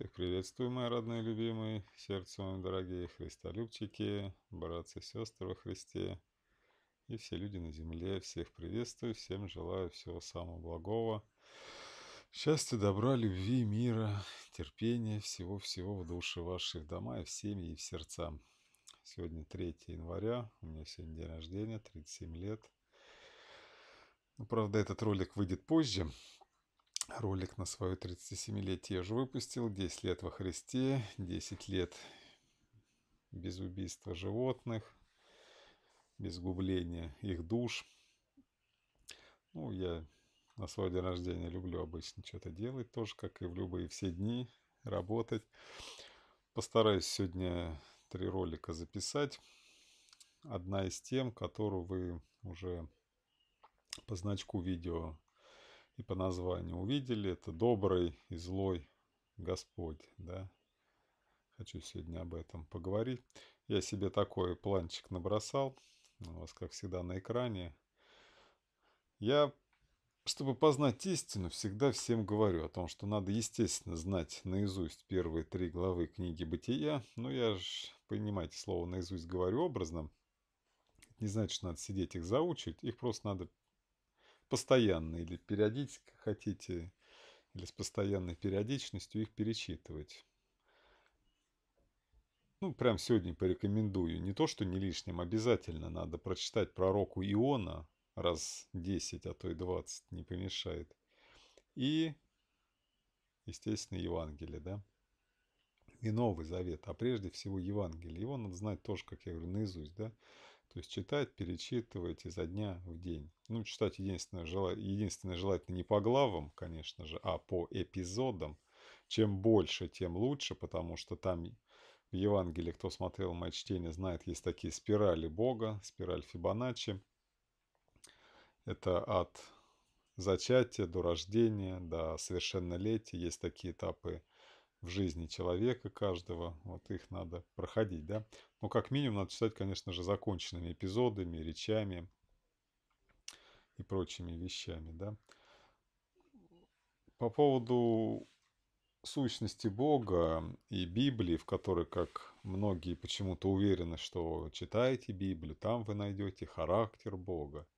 Всех приветствую, мои родные любимые, сердцем вам, дорогие христолюбчики, братцы, сестры во Христе и все люди на земле. Всех приветствую, всем желаю всего самого благого, счастья, добра, любви, мира, терпения, всего-всего в душе ваших, в дома и в семьи и в сердца. Сегодня 3 января, у меня сегодня день рождения, 37 лет. Ну, правда, этот ролик выйдет позже, ролик на свое 37-летие я же выпустил. 10 лет во Христе, 10 лет без убийства животных, без губления их душ. Ну, я на свой день рождения люблю обычно что-то делать тоже, как и в любые все дни, работать. Постараюсь сегодня три ролика записать. Одна из тем, которую вы уже по значку видео и по названию увидели, это добрый и злой Господь, да. Хочу сегодня об этом поговорить. Я себе такой планчик набросал, у вас, как всегда, на экране. Я, чтобы познать истину, всегда всем говорю о том, что надо, естественно, знать наизусть первые три главы книги «Бытия». Ну, я же, понимаете, слово «наизусть» говорю образно. Не значит, что надо сидеть их заучивать, их просто надо постоянно или периодически хотите, или с постоянной периодичностью их перечитывать. Ну, прям сегодня порекомендую. Не то, что не лишним, обязательно надо прочитать пророку Иона раз 10, а то и 20 не помешает. И, естественно, Евангелие, да? И Новый Завет, а прежде всего Евангелие. Его надо знать тоже, как я говорю, наизусть, да? То есть читать, перечитывать изо дня в день. Ну, читать единственное, жел... единственное желательно не по главам, конечно же, а по эпизодам. Чем больше, тем лучше, потому что там в Евангелии, кто смотрел мои чтения, знает, есть такие спирали Бога, спираль Фибоначчи. Это от зачатия до рождения, до совершеннолетия. Есть такие этапы в жизни человека каждого. Вот их надо проходить, да. Но как минимум надо читать, конечно же, законченными эпизодами, речами и прочими вещами, да. По поводу сущности Бога и Библии, в которой, как многие почему-то уверены, что читаете Библию, там вы найдете характер Бога –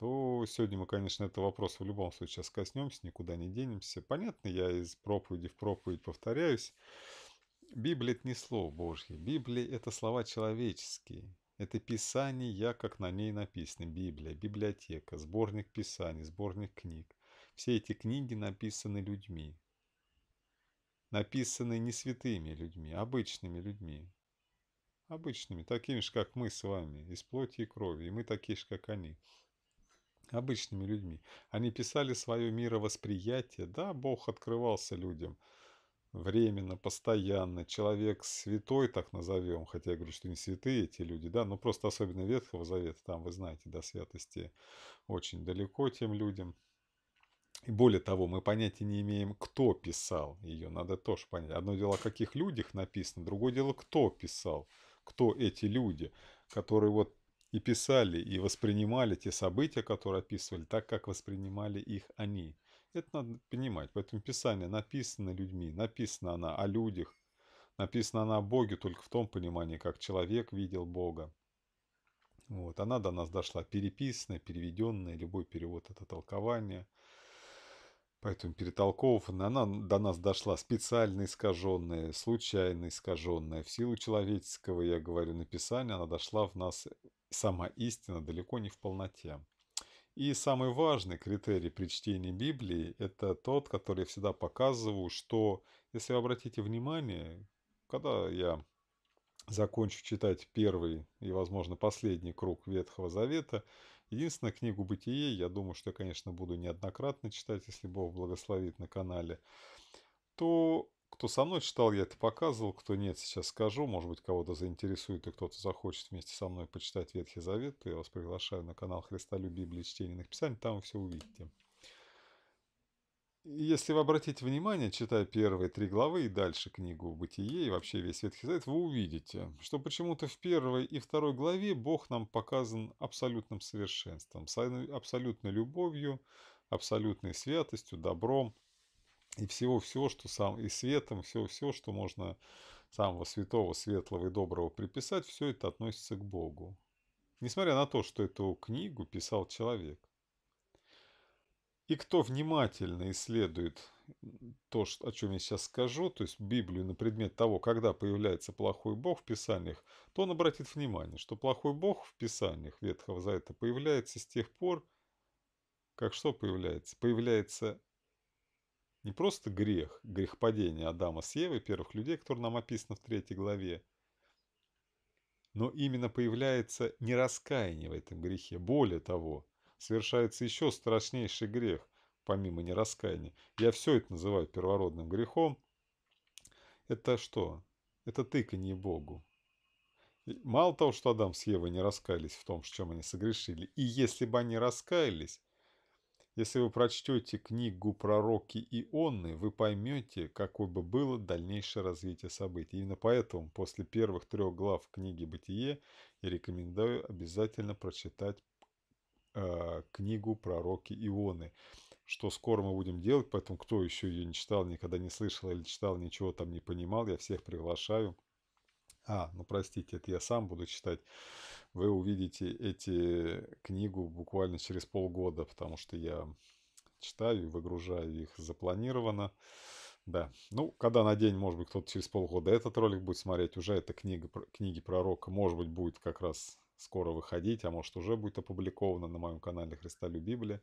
то сегодня мы, конечно, этого вопрос в любом случае сейчас коснемся, никуда не денемся. Понятно, я из проповеди в проповедь повторяюсь. Библия – это не слово Божье. Библия – это слова человеческие. Это Писание, я как на ней написано. Библия, библиотека, сборник Писаний, сборник книг. Все эти книги написаны людьми. Написаны не святыми людьми, обычными людьми. Обычными, такими же, как мы с вами, из плоти и крови. И мы такие же, как они обычными людьми. Они писали свое мировосприятие, да, Бог открывался людям временно, постоянно, человек святой, так назовем, хотя я говорю, что не святые эти люди, да, но просто особенно Ветхого Завета, там, вы знаете, до святости очень далеко тем людям. И более того, мы понятия не имеем, кто писал ее, надо тоже понять. Одно дело, о каких людях написано, другое дело, кто писал, кто эти люди, которые вот и писали, и воспринимали те события, которые описывали, так, как воспринимали их они. Это надо понимать. Поэтому Писание написано людьми, написано она о людях, написано она о Боге только в том понимании, как человек видел Бога. Вот, она до нас дошла переписанная, переведенная, любой перевод – это толкование – Поэтому перетолкована она до нас дошла специально искаженная, случайно искаженная. В силу человеческого, я говорю, написания, она дошла в нас, сама истина, далеко не в полноте. И самый важный критерий при чтении Библии – это тот, который я всегда показываю, что, если вы обратите внимание, когда я закончу читать первый и, возможно, последний круг Ветхого Завета – Единственное, книгу «Бытие» я думаю, что я, конечно, буду неоднократно читать, если Бог благословит на канале. То, кто со мной читал, я это показывал, кто нет, сейчас скажу. Может быть, кого-то заинтересует и кто-то захочет вместе со мной почитать Ветхий Завет, то я вас приглашаю на канал Христолюбие, Библии, Чтение и Написание, там вы все увидите. Если вы обратите внимание, читая первые три главы и дальше книгу «Бытие» и вообще весь Ветхий Завет, вы увидите, что почему-то в первой и второй главе Бог нам показан абсолютным совершенством, абсолютной любовью, абсолютной святостью, добром и всего-всего, что сам, и светом, всего-всего, что можно самого святого, светлого и доброго приписать, все это относится к Богу. Несмотря на то, что эту книгу писал человек. И кто внимательно исследует то, о чем я сейчас скажу, то есть Библию на предмет того, когда появляется плохой Бог в Писаниях, то он обратит внимание, что плохой Бог в Писаниях Ветхого Завета появляется с тех пор, как что появляется? Появляется не просто грех, грех падения Адама с Евой, первых людей, которые нам описано в третьей главе, но именно появляется не раскаяние в этом грехе. Более того, совершается еще страшнейший грех, помимо нераскаяния. Я все это называю первородным грехом. Это что? Это тыканье Богу. Мало того, что Адам с Евой не раскаялись в том, в чем они согрешили, и если бы они раскаялись, если вы прочтете книгу пророки Ионны, вы поймете, какое бы было дальнейшее развитие событий. Именно поэтому после первых трех глав книги «Бытие» я рекомендую обязательно прочитать Э, книгу пророки Ионы, что скоро мы будем делать, поэтому кто еще ее не читал, никогда не слышал или читал, ничего там не понимал, я всех приглашаю. А, ну простите, это я сам буду читать. Вы увидите эти книгу буквально через полгода, потому что я читаю и выгружаю их запланировано. Да, ну, когда на день, может быть, кто-то через полгода этот ролик будет смотреть, уже эта книга, книги пророка, может быть, будет как раз скоро выходить, а может уже будет опубликовано на моем канале «Христолю Библия»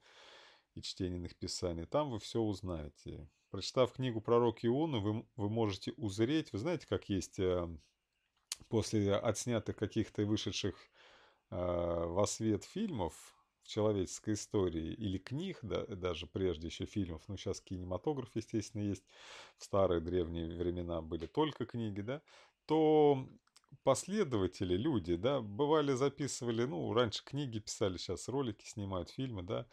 и чтениных писаний. Там вы все узнаете. Прочитав книгу «Пророк Ионы», вы, вы можете узреть, вы знаете, как есть э, после отснятых каких-то вышедших э, во свет фильмов в человеческой истории или книг, да, даже прежде еще фильмов, ну сейчас кинематограф, естественно, есть, в старые древние времена были только книги, да, то последователи, люди, да, бывали, записывали, ну, раньше книги писали, сейчас ролики снимают, фильмы, да,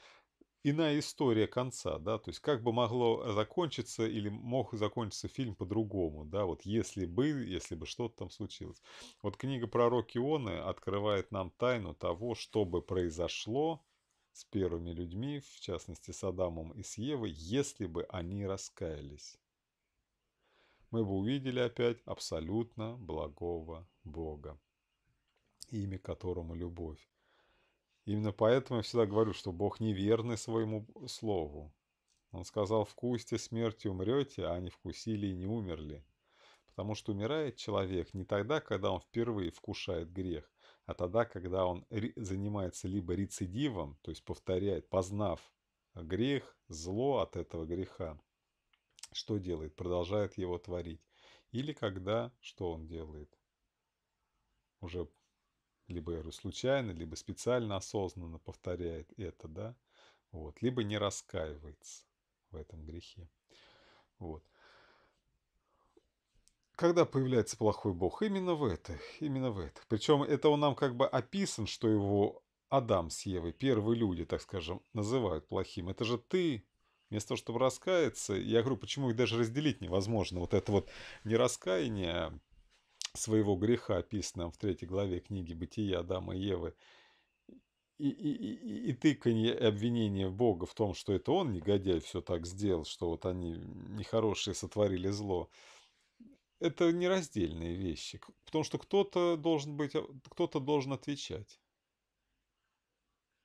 иная история конца, да, то есть как бы могло э, закончиться или мог закончиться фильм по-другому, да, вот если бы, если бы что-то там случилось. Вот книга «Пророк Ионы» открывает нам тайну того, что бы произошло с первыми людьми, в частности с Адамом и с Евой, если бы они раскаялись мы бы увидели опять абсолютно благого Бога, имя которому любовь. Именно поэтому я всегда говорю, что Бог неверный своему слову. Он сказал, вкусьте смерти умрете, а они вкусили и не умерли. Потому что умирает человек не тогда, когда он впервые вкушает грех, а тогда, когда он занимается либо рецидивом, то есть повторяет, познав грех, зло от этого греха, что делает? Продолжает его творить. Или когда, что он делает? Уже либо случайно, либо специально осознанно повторяет это, да? Вот. Либо не раскаивается в этом грехе. Вот. Когда появляется плохой бог? Именно в это, именно в это. Причем это он нам как бы описан, что его Адам с Евой, первые люди, так скажем, называют плохим. Это же ты вместо того, чтобы раскаяться, я говорю, почему их даже разделить невозможно. Вот это вот не раскаяние своего греха, описанное в третьей главе книги «Бытия Адама и Евы», и, и, и, и тыканье и Бога в том, что это он, негодяй, все так сделал, что вот они нехорошие сотворили зло, это нераздельные вещи. Потому что кто-то должен быть, а, кто-то должен отвечать.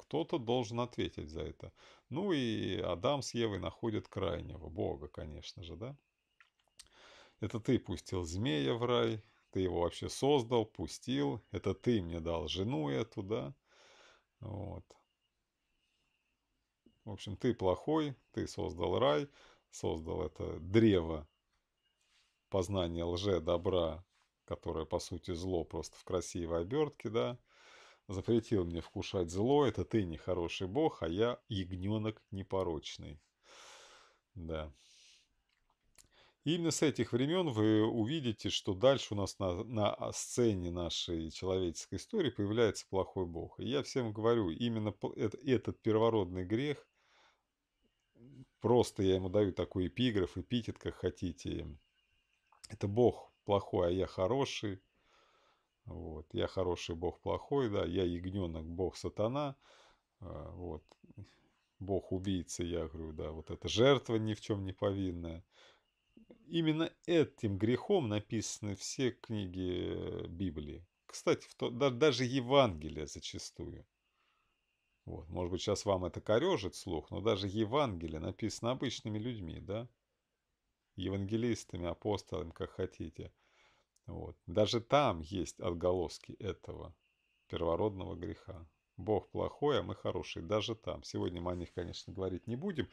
Кто-то должен ответить за это. Ну и Адам с Евой находят крайнего, Бога, конечно же, да? Это ты пустил змея в рай, ты его вообще создал, пустил, это ты мне дал жену эту, да? Вот. В общем, ты плохой, ты создал рай, создал это древо познания лже, добра, которое, по сути, зло просто в красивой обертке, да, запретил мне вкушать зло, это ты нехороший бог, а я ягненок непорочный. Да. именно с этих времен вы увидите, что дальше у нас на, на сцене нашей человеческой истории появляется плохой бог. И я всем говорю, именно этот первородный грех, просто я ему даю такой эпиграф, эпитет, как хотите. Это бог плохой, а я хороший. Вот. Я хороший, Бог плохой, да, я ягненок, Бог сатана. А, вот. Бог убийца, я говорю, да, вот это жертва ни в чем не повинная. Именно этим грехом написаны все книги Библии. Кстати, в то, да, даже Евангелие зачастую. Вот, может быть, сейчас вам это корежит слух, но даже Евангелие написано обычными людьми, да? Евангелистами, апостолами, как хотите – вот. Даже там есть отголоски этого первородного греха. Бог плохой, а мы хорошие. Даже там. Сегодня мы о них, конечно, говорить не будем.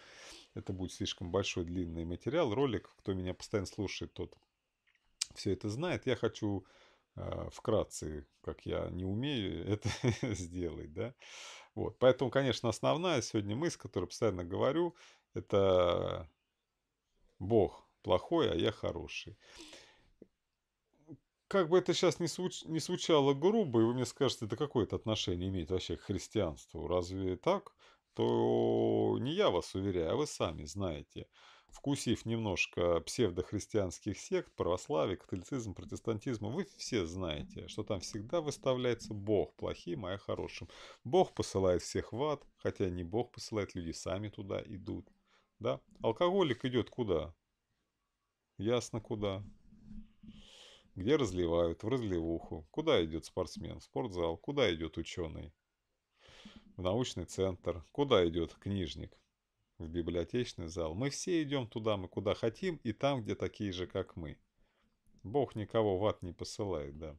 Это будет слишком большой длинный материал, ролик. Кто меня постоянно слушает, тот все это знает. Я хочу э, вкратце, как я не умею, это сделать. Да? Вот. Поэтому, конечно, основная сегодня мысль, которую постоянно говорю, это Бог плохой, а я хороший как бы это сейчас не, звуч... не звучало грубо, и вы мне скажете, да какое это отношение имеет вообще к христианству? Разве так? То не я вас уверяю, а вы сами знаете. Вкусив немножко псевдохристианских сект, православие, католицизм, протестантизм, вы все знаете, что там всегда выставляется Бог плохим, а хорошим. Бог посылает всех в ад, хотя не Бог посылает, люди сами туда идут. Да? Алкоголик идет куда? Ясно куда где разливают, в разливуху, куда идет спортсмен, в спортзал, куда идет ученый, в научный центр, куда идет книжник, в библиотечный зал. Мы все идем туда, мы куда хотим, и там, где такие же, как мы. Бог никого в ад не посылает, да.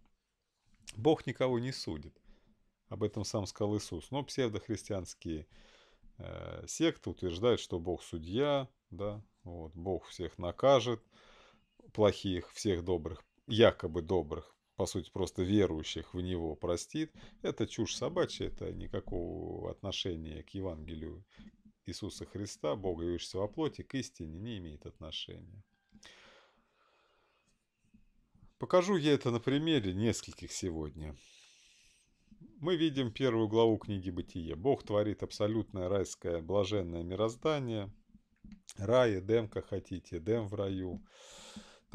Бог никого не судит. Об этом сам сказал Иисус. Но псевдохристианские э, секты утверждают, что Бог судья, да, вот, Бог всех накажет, плохих, всех добрых якобы добрых, по сути, просто верующих в него простит, это чушь собачья, это никакого отношения к Евангелию Иисуса Христа, Бога явившегося во а плоти, к истине не имеет отношения. Покажу я это на примере нескольких сегодня. Мы видим первую главу книги «Бытие». Бог творит абсолютное райское блаженное мироздание. Рай, Эдем, как хотите, Эдем в раю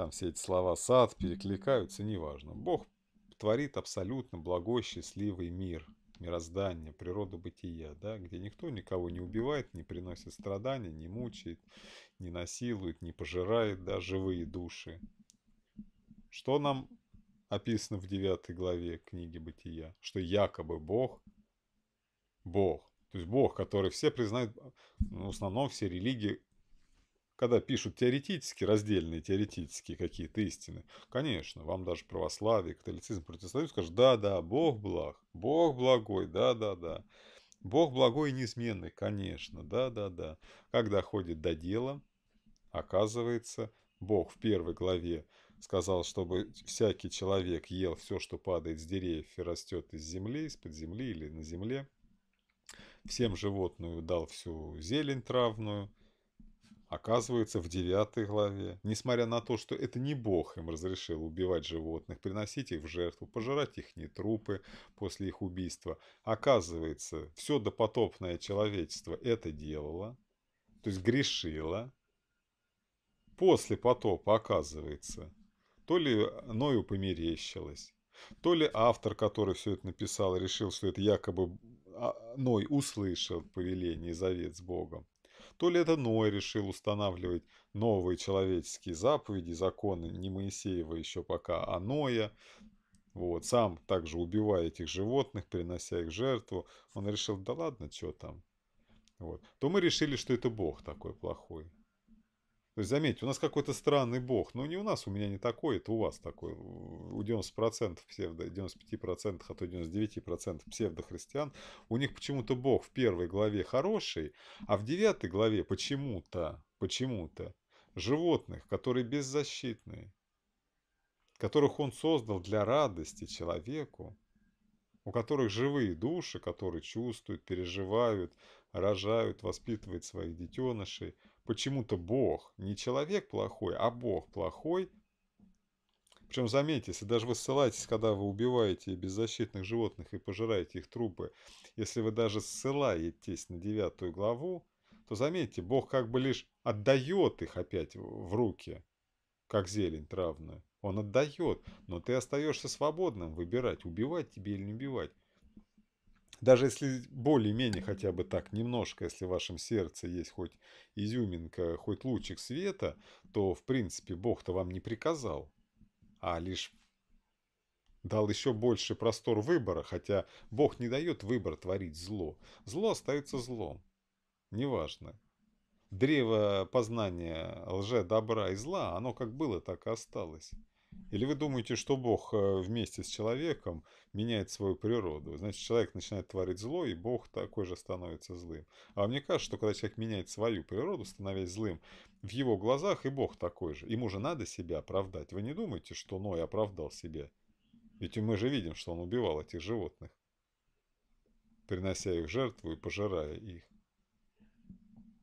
там все эти слова сад перекликаются, неважно. Бог творит абсолютно благой, счастливый мир, мироздание, природу бытия, да, где никто никого не убивает, не приносит страдания, не мучает, не насилует, не пожирает, да, живые души. Что нам описано в 9 главе книги Бытия? Что якобы Бог, Бог, то есть Бог, который все признают, ну, в основном все религии когда пишут теоретически, раздельные теоретические какие-то истины, конечно, вам даже православие, католицизм, протестантизм скажут, да-да, Бог благ, Бог благой, да-да-да. Бог благой и неизменный, конечно, да-да-да. Когда ходит до дела, оказывается, Бог в первой главе сказал, чтобы всякий человек ел все, что падает с деревьев и растет из земли, из-под земли или на земле. Всем животную дал всю зелень травную, оказываются в девятой главе. Несмотря на то, что это не Бог им разрешил убивать животных, приносить их в жертву, пожирать их не трупы после их убийства, оказывается, все допотопное человечество это делало, то есть грешило. После потопа, оказывается, то ли Ною померещилось, то ли автор, который все это написал, решил, что это якобы а, Ной услышал повеление и завет с Богом то ли это Ной решил устанавливать новые человеческие заповеди, законы не Моисеева еще пока, а Ноя. Вот, сам также убивая этих животных, принося их жертву, он решил, да ладно, что там. Вот. То мы решили, что это Бог такой плохой. То есть, заметьте, у нас какой-то странный бог. но ну, не у нас, у меня не такой, это у вас такой. У 90% псевдо, 95%, а то 99% псевдохристиан, у них почему-то бог в первой главе хороший, а в девятой главе почему-то, почему-то, животных, которые беззащитные, которых он создал для радости человеку, у которых живые души, которые чувствуют, переживают, рожают, воспитывают своих детенышей – почему-то Бог, не человек плохой, а Бог плохой. Причем, заметьте, если даже вы ссылаетесь, когда вы убиваете беззащитных животных и пожираете их трупы, если вы даже ссылаетесь на девятую главу, то заметьте, Бог как бы лишь отдает их опять в руки, как зелень травную. Он отдает, но ты остаешься свободным выбирать, убивать тебе или не убивать даже если более-менее хотя бы так немножко, если в вашем сердце есть хоть изюминка, хоть лучик света, то, в принципе, Бог-то вам не приказал, а лишь дал еще больше простор выбора, хотя Бог не дает выбор творить зло. Зло остается злом, неважно. Древо познания лже, добра и зла, оно как было, так и осталось. Или вы думаете, что Бог э, вместе с человеком меняет свою природу? Значит, человек начинает творить зло, и Бог такой же становится злым. А мне кажется, что когда человек меняет свою природу, становясь злым, в его глазах и Бог такой же. Ему же надо себя оправдать. Вы не думаете, что Ной оправдал себя? Ведь мы же видим, что он убивал этих животных, принося их жертву и пожирая их.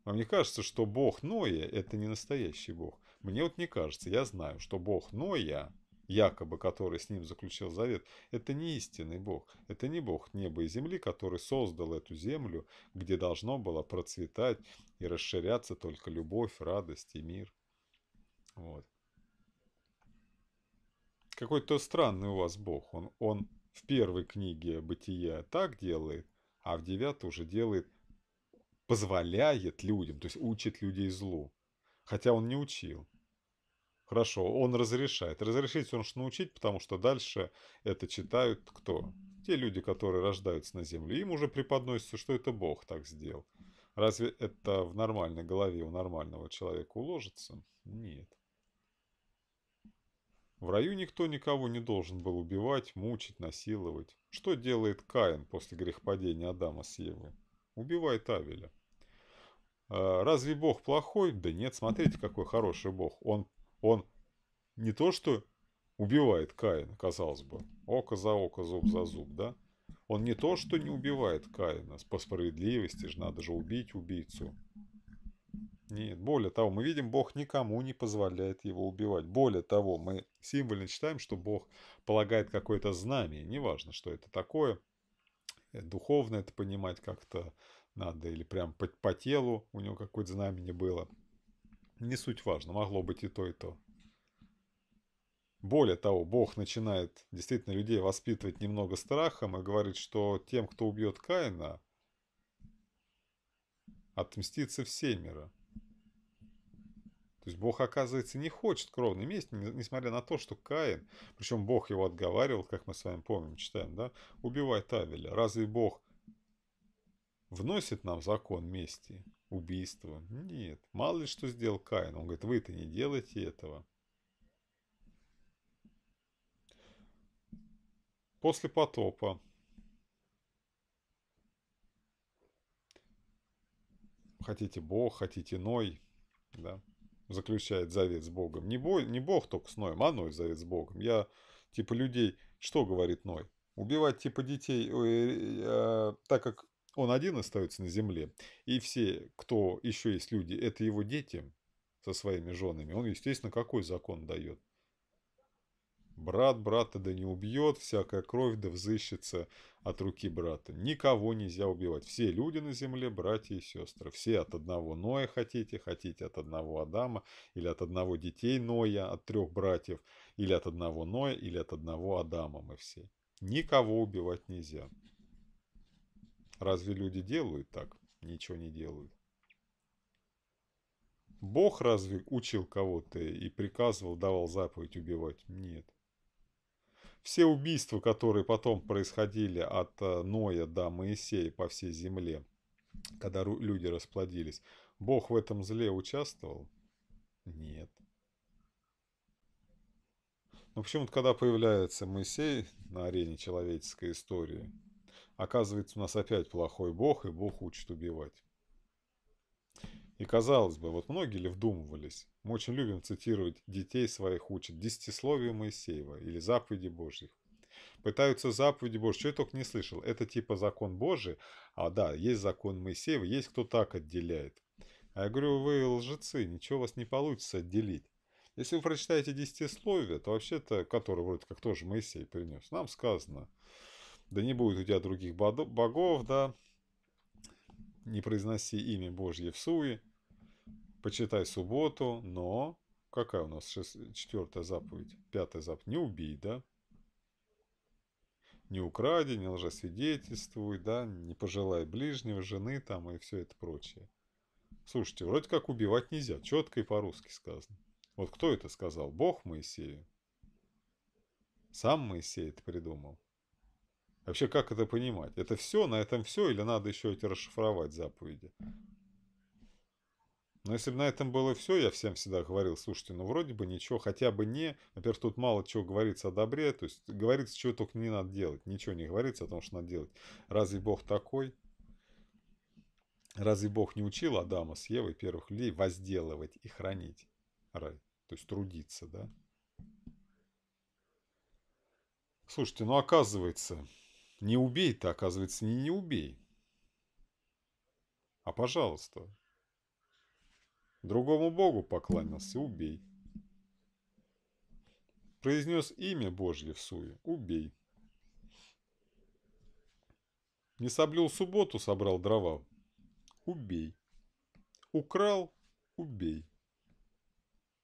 А мне кажется, что Бог Ноя – это не настоящий Бог? Мне вот не кажется, я знаю, что Бог Ноя, якобы который с ним заключил завет, это не истинный Бог. Это не Бог неба и земли, который создал эту землю, где должно было процветать и расширяться только любовь, радость и мир. Вот. Какой-то странный у вас Бог. Он, он в первой книге «Бытия» так делает, а в девятой уже делает, позволяет людям, то есть учит людей злу хотя он не учил. Хорошо, он разрешает. Разрешить он что научить, потому что дальше это читают кто? Те люди, которые рождаются на земле, им уже преподносится, что это Бог так сделал. Разве это в нормальной голове у нормального человека уложится? Нет. В раю никто никого не должен был убивать, мучить, насиловать. Что делает Каин после грехопадения Адама с Евой? Убивает Авеля. А, Разве Бог плохой? Да нет, смотрите, какой хороший Бог. Он, он не то что убивает Каина, казалось бы, око за око, зуб за зуб, да? Он не то что не убивает Каина, по справедливости же надо же убить убийцу. Нет, более того, мы видим, Бог никому не позволяет его убивать. Более того, мы символьно читаем, что Бог полагает какое-то знамение, неважно, что это такое, духовно это понимать как-то, надо, или прям по, по телу у него какое-то знамение было. Не суть важно, могло быть и то, и то. Более того, Бог начинает действительно людей воспитывать немного страхом и говорит, что тем, кто убьет Каина, отмстится всемиро. То есть Бог, оказывается, не хочет кровной мести, несмотря на то, что Каин, причем Бог его отговаривал, как мы с вами помним, читаем, да, убивает Авеля. Разве Бог Вносит нам закон мести, убийства? Нет. Мало ли что сделал Каин. Он говорит, вы-то не делайте этого. После потопа. Хотите Бог, хотите Ной. Да? Заключает завет с Богом. Не, бой, не Бог только с Ноем, а Ной завет с Богом. Я типа людей... Что говорит Ной? Убивать типа детей, э, э, э, так как он один остается на земле, и все, кто еще есть люди, это его дети со своими женами. Он, естественно, какой закон дает? Брат брата да не убьет, всякая кровь да взыщется от руки брата. Никого нельзя убивать. Все люди на земле, братья и сестры. Все от одного Ноя хотите, хотите от одного Адама, или от одного детей Ноя, от трех братьев, или от одного Ноя, или от одного Адама мы все. Никого убивать нельзя. Разве люди делают так? Ничего не делают. Бог разве учил кого-то и приказывал, давал заповедь убивать? Нет. Все убийства, которые потом происходили от э, Ноя до Моисея по всей земле, когда люди расплодились, Бог в этом зле участвовал? Нет. Ну почему-то, когда появляется Моисей на арене человеческой истории, Оказывается, у нас опять плохой бог, и бог учит убивать. И казалось бы, вот многие ли вдумывались? Мы очень любим цитировать «детей своих учат» десятисловие Моисеева или заповеди Божьих. Пытаются заповеди Божьи, что я только не слышал. Это типа закон Божий, а да, есть закон Моисеева, есть кто так отделяет. А я говорю, вы лжецы, ничего у вас не получится отделить. Если вы прочитаете десятисловие, то вообще-то, которое вроде как тоже Моисей принес, нам сказано – да не будет у тебя других богов, да. Не произноси имя Божье в суе. Почитай субботу, но... Какая у нас четвертая заповедь? Пятая заповедь. Не убей, да? Не укради, не лжесвидетельствуй, да? Не пожелай ближнего, жены там и все это прочее. Слушайте, вроде как убивать нельзя. Четко и по-русски сказано. Вот кто это сказал? Бог Моисею? Сам Моисей это придумал. Вообще, как это понимать? Это все, на этом все, или надо еще эти расшифровать заповеди? Но если бы на этом было все, я всем всегда говорил, слушайте, ну вроде бы ничего, хотя бы не, например, тут мало чего говорится о добре, то есть говорится, чего только не надо делать, ничего не говорится о том, что надо делать. Разве Бог такой? Разве Бог не учил Адама с Евой, первых людей, возделывать и хранить рай? То есть трудиться, да? Слушайте, ну оказывается, не убей-то, оказывается, не не убей. А пожалуйста. Другому Богу покланялся, убей. Произнес имя Божье в суе, убей. Не соблюл субботу, собрал дрова, убей. Украл, убей.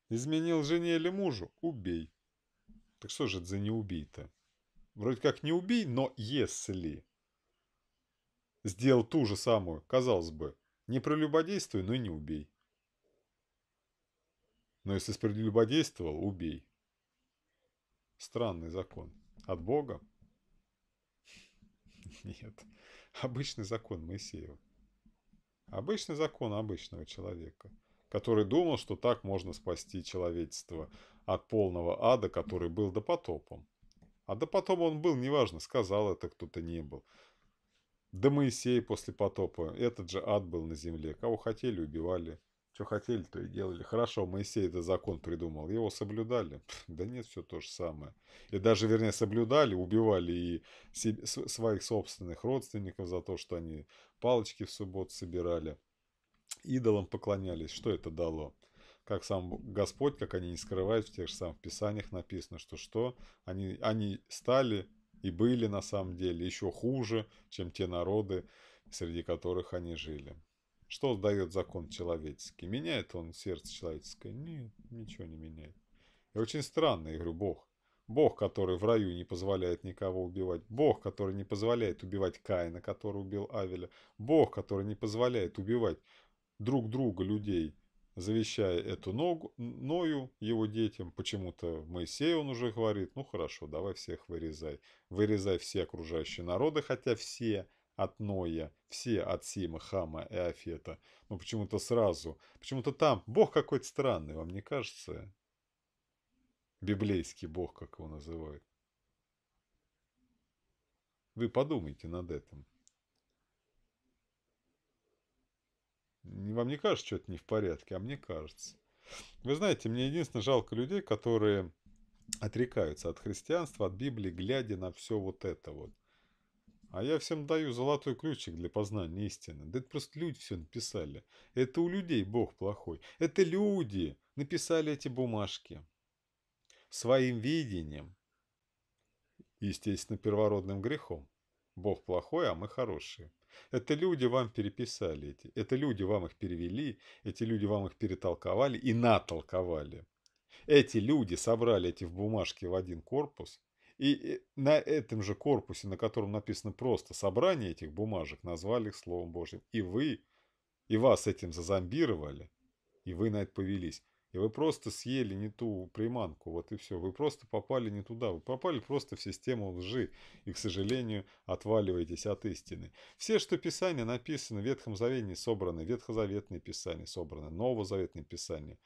Изменил жене или мужу, убей. Так что же это за не убей-то? вроде как не убей, но если сделал ту же самую, казалось бы, не прелюбодействуй, но и не убей. Но если прелюбодействовал, убей. Странный закон. От Бога? Нет. Обычный закон Моисеева. Обычный закон обычного человека, который думал, что так можно спасти человечество от полного ада, который был до потопом. А да потом он был, неважно, сказал это кто-то не был. Да Моисей после потопа, этот же ад был на земле. Кого хотели, убивали. Что хотели, то и делали. Хорошо, Моисей этот закон придумал, его соблюдали. да нет, все то же самое. И даже, вернее, соблюдали, убивали и себе, своих собственных родственников за то, что они палочки в субботу собирали. Идолам поклонялись. Что это дало? как сам Господь, как они не скрывают, в тех же самых писаниях написано, что что, они, они стали и были на самом деле еще хуже, чем те народы, среди которых они жили. Что дает закон человеческий? Меняет он сердце человеческое? Нет, ничего не меняет. И очень странно, я говорю, Бог. Бог, который в раю не позволяет никого убивать. Бог, который не позволяет убивать Каина, который убил Авеля. Бог, который не позволяет убивать друг друга людей – завещая эту ногу, Ною, его детям, почему-то Моисею он уже говорит, ну хорошо, давай всех вырезай. Вырезай все окружающие народы, хотя все от Ноя, все от Сима, Хама и Афета. Но ну, почему-то сразу, почему-то там бог какой-то странный, вам не кажется? Библейский бог, как его называют. Вы подумайте над этим. Вам не кажется, что это не в порядке, а мне кажется. Вы знаете, мне единственное жалко людей, которые отрекаются от христианства, от Библии, глядя на все вот это вот. А я всем даю золотой ключик для познания истины. Да это просто люди все написали. Это у людей Бог плохой. Это люди написали эти бумажки своим видением. Естественно, первородным грехом. Бог плохой, а мы хорошие. Это люди вам переписали эти, это люди вам их перевели, эти люди вам их перетолковали и натолковали. Эти люди собрали эти в бумажке в один корпус, и на этом же корпусе, на котором написано просто собрание этих бумажек, назвали их Словом Божьим. И вы, и вас этим зазомбировали, и вы на это повелись. И вы просто съели не ту приманку, вот и все. Вы просто попали не туда, вы попали просто в систему лжи. И, к сожалению, отваливаетесь от истины. Все, что Писание написано в Ветхом Завете, собраны, Ветхозаветные Писания собраны, Новозаветные Писания.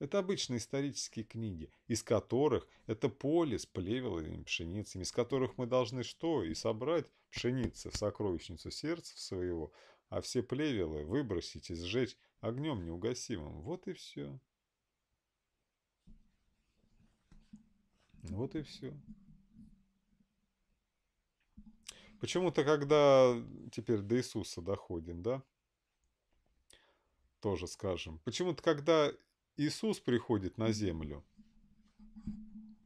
Это обычные исторические книги, из которых это поле с плевелами пшеницами, из которых мы должны что? И собрать пшеницы в сокровищницу сердца своего, а все плевелы выбросить и сжечь огнем неугасимым. Вот и все. Вот и все. Почему-то, когда теперь до Иисуса доходим, да, тоже скажем, почему-то, когда Иисус приходит на землю,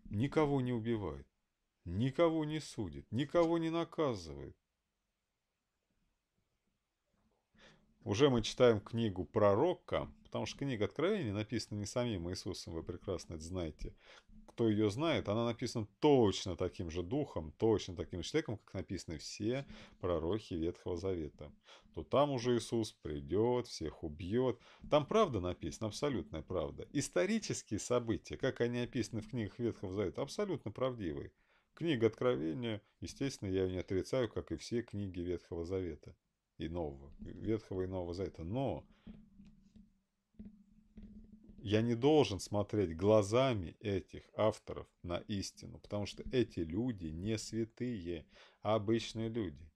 никого не убивает, никого не судит, никого не наказывает. Уже мы читаем книгу пророка, потому что книга Откровения написана не самим Иисусом, вы прекрасно это знаете. Кто ее знает, она написана точно таким же духом, точно таким же человеком, как написаны все пророки Ветхого Завета. То там уже Иисус придет, всех убьет. Там правда написана, абсолютная правда. Исторические события, как они описаны в книгах Ветхого Завета, абсолютно правдивые. Книга Откровения, естественно, я ее не отрицаю, как и все книги Ветхого Завета и Нового, Ветхого и Нового Завета. Но я не должен смотреть глазами этих авторов на истину, потому что эти люди не святые, а обычные люди.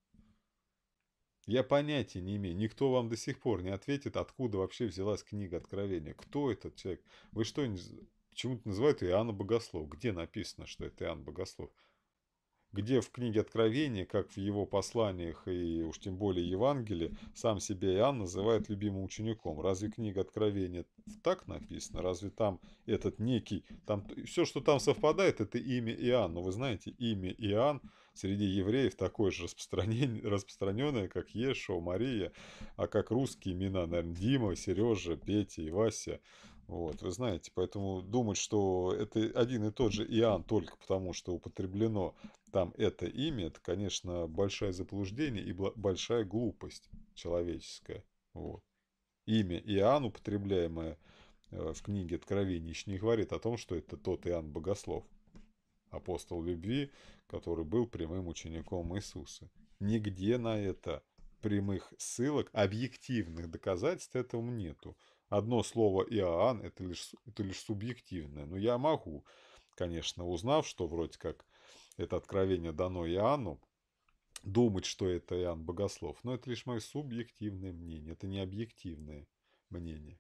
Я понятия не имею, никто вам до сих пор не ответит, откуда вообще взялась книга Откровения. Кто этот человек? Вы что, почему-то называют Иоанна Богослов. Где написано, что это Иоанн Богослов? где в книге Откровения, как в его посланиях и уж тем более Евангелии, сам себя Иоанн называет любимым учеником. Разве книга Откровения так написана? Разве там этот некий... Там, все, что там совпадает, это имя Иоанн. Но вы знаете, имя Иоанн среди евреев такое же распространенное, как Ешо, Мария, а как русские имена, наверное, Дима, Сережа, Петя и Вася. Вот, вы знаете, поэтому думать, что это один и тот же Иоанн только потому, что употреблено там это имя, это, конечно, большое заблуждение и большая глупость человеческая. Вот. Имя Иоанн, употребляемое э, в книге Откровений, еще не говорит о том, что это тот Иоанн Богослов, апостол любви, который был прямым учеником Иисуса. Нигде на это прямых ссылок, объективных доказательств этому нету одно слово «Иоанн» это лишь, это лишь субъективное. Но я могу, конечно, узнав, что вроде как это откровение дано Иоанну, думать, что это Иоанн Богослов. Но это лишь мое субъективное мнение, это не объективное мнение.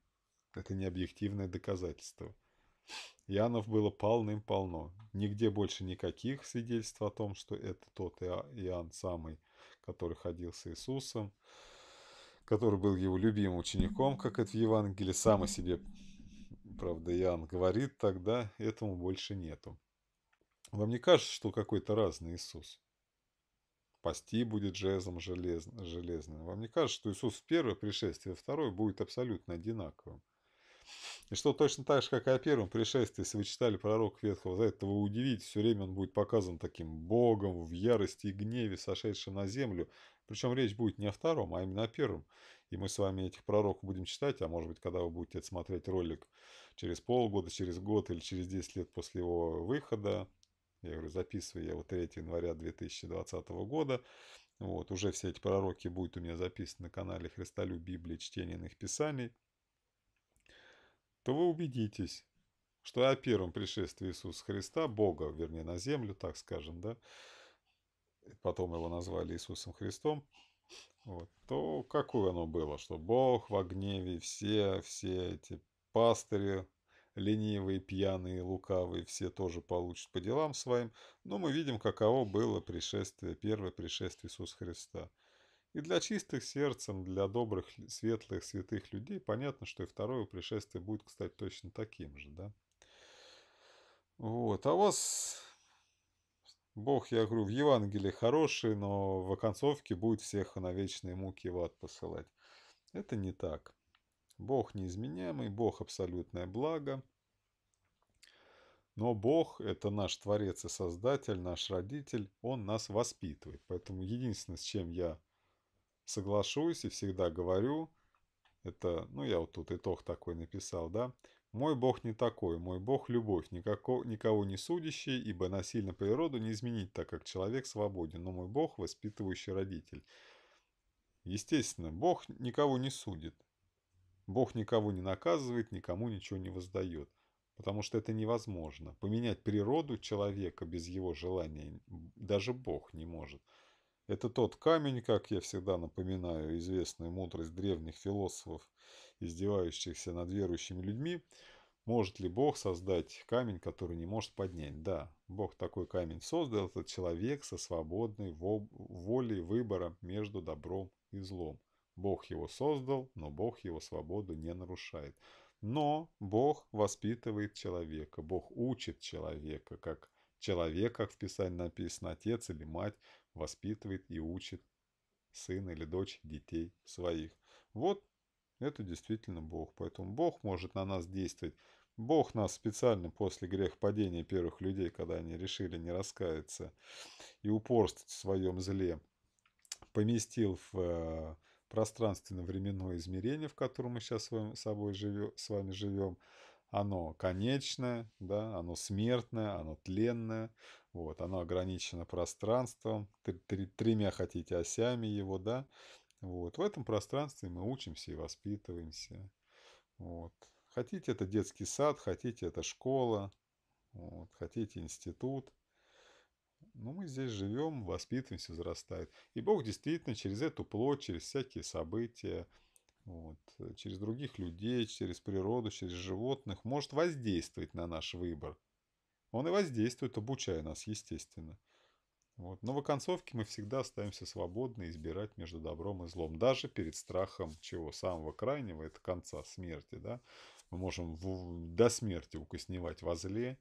Это не объективное доказательство. Иоаннов было полным-полно. Нигде больше никаких свидетельств о том, что это тот Иоанн самый, который ходил с Иисусом который был его любимым учеником, как это в Евангелии, сам о себе, правда, Иоанн говорит, тогда этому больше нету. Вам не кажется, что какой-то разный Иисус? Пасти будет жезлом железным. Вам не кажется, что Иисус в первое пришествие, во второе будет абсолютно одинаковым? И что точно так же, как и о первом пришествии, если вы читали пророк Ветхого Завета, вы удивитесь, все время он будет показан таким богом в ярости и гневе, сошедшим на землю. Причем речь будет не о втором, а именно о первом. И мы с вами этих пророков будем читать, а может быть, когда вы будете смотреть ролик через полгода, через год или через 10 лет после его выхода, я говорю, записываю я его 3 января 2020 года, вот, уже все эти пророки будут у меня записаны на канале «Христолюб. Библия. Чтение иных писаний» то вы убедитесь, что о первом пришествии Иисуса Христа, Бога, вернее, на землю, так скажем, да, потом его назвали Иисусом Христом, вот, то какое оно было, что Бог в гневе, все, все эти пастыри, ленивые, пьяные, лукавые, все тоже получат по делам своим. Но мы видим, каково было пришествие, первое пришествие Иисуса Христа – и для чистых сердцем, для добрых, светлых, святых людей понятно, что и второе пришествие будет, кстати, точно таким же, да. Вот, а вас Бог, я говорю, в Евангелии хороший, но в оконцовке будет всех на вечные муки в ад посылать. Это не так. Бог неизменяемый, Бог абсолютное благо. Но Бог – это наш Творец и Создатель, наш Родитель, Он нас воспитывает. Поэтому единственное, с чем я соглашусь и всегда говорю, это, ну я вот тут итог такой написал, да, «Мой Бог не такой, мой Бог – любовь, никако, никого не судящий, ибо насильно природу не изменить, так как человек свободен, но мой Бог – воспитывающий родитель». Естественно, Бог никого не судит, Бог никого не наказывает, никому ничего не воздает, потому что это невозможно. Поменять природу человека без его желания даже Бог не может – это тот камень, как я всегда напоминаю, известная мудрость древних философов, издевающихся над верующими людьми. Может ли Бог создать камень, который не может поднять? Да, Бог такой камень создал, это человек со свободной волей выбора между добром и злом. Бог его создал, но Бог его свободу не нарушает. Но Бог воспитывает человека, Бог учит человека, как человек, как в Писании написано, отец или мать воспитывает и учит сына или дочь детей своих. Вот это действительно Бог. Поэтому Бог может на нас действовать. Бог нас специально после грехопадения первых людей, когда они решили не раскаяться и упорствовать в своем зле, поместил в э, пространственно-временное измерение, в котором мы сейчас с вами, с вами живем, оно конечное, да, оно смертное, оно тленное, вот, оно ограничено пространством, тремя хотите осями его, да, вот, в этом пространстве мы учимся и воспитываемся, вот. Хотите это детский сад, хотите это школа, вот, хотите институт, но мы здесь живем, воспитываемся, взрастает. И Бог действительно через эту плоть, через всякие события, вот, э, через других людей, через природу, через животных, может воздействовать на наш выбор. Он и воздействует, обучая нас, естественно. Вот. Но в оконцовке мы всегда остаемся свободны избирать между добром и злом. Даже перед страхом чего? Самого крайнего, это конца смерти. Да? Мы можем в, до смерти укосневать во зле,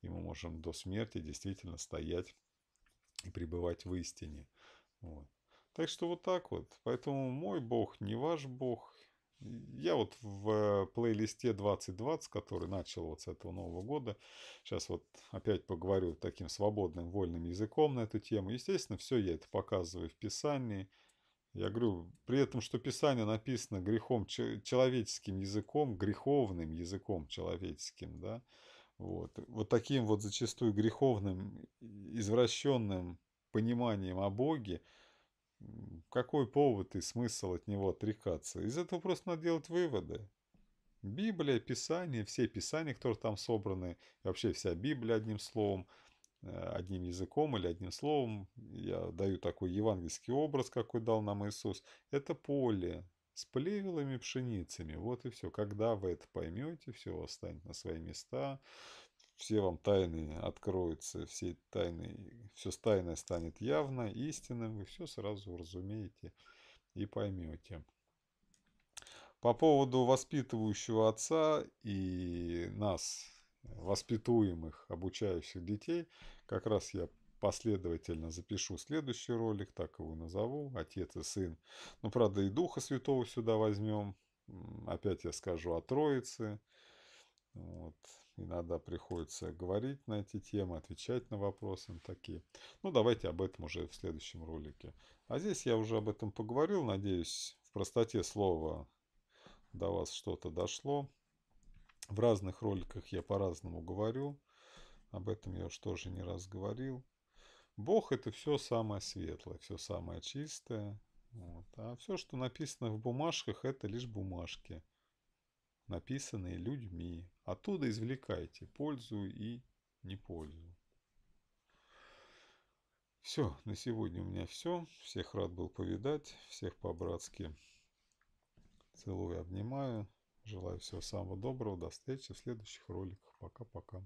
и мы можем до смерти действительно стоять и пребывать в истине. Вот. Так что вот так вот. Поэтому мой бог не ваш бог. Я вот в плейлисте 2020, который начал вот с этого Нового года, сейчас вот опять поговорю таким свободным, вольным языком на эту тему. Естественно, все я это показываю в Писании. Я говорю, при этом, что Писание написано грехом, человеческим языком, греховным языком человеческим, да, вот, вот таким вот зачастую греховным, извращенным пониманием о Боге – какой повод и смысл от него отрекаться? Из этого просто надо делать выводы. Библия, Писание, все Писания, которые там собраны, вообще вся Библия одним словом, э, одним языком или одним словом, я даю такой евангельский образ, какой дал нам Иисус, это поле с плевелами пшеницами. Вот и все. Когда вы это поймете, все станет на свои места, все вам тайны откроются, все тайны, все тайное станет явно, истинным, вы все сразу разумеете и поймете. По поводу воспитывающего отца и нас, воспитуемых, обучающих детей, как раз я последовательно запишу следующий ролик, так его назову, «Отец и сын». Ну, правда, и Духа Святого сюда возьмем. Опять я скажу о Троице. Вот. Иногда приходится говорить на эти темы, отвечать на вопросы на такие. Ну, давайте об этом уже в следующем ролике. А здесь я уже об этом поговорил. Надеюсь, в простоте слова до вас что-то дошло. В разных роликах я по-разному говорю. Об этом я уж тоже не раз говорил. Бог – это все самое светлое, все самое чистое. Вот. А все, что написано в бумажках, это лишь бумажки – написанные людьми. Оттуда извлекайте пользу и непользу. Все, на сегодня у меня все. Всех рад был повидать, всех по-братски целую, обнимаю. Желаю всего самого доброго, до встречи в следующих роликах. Пока-пока.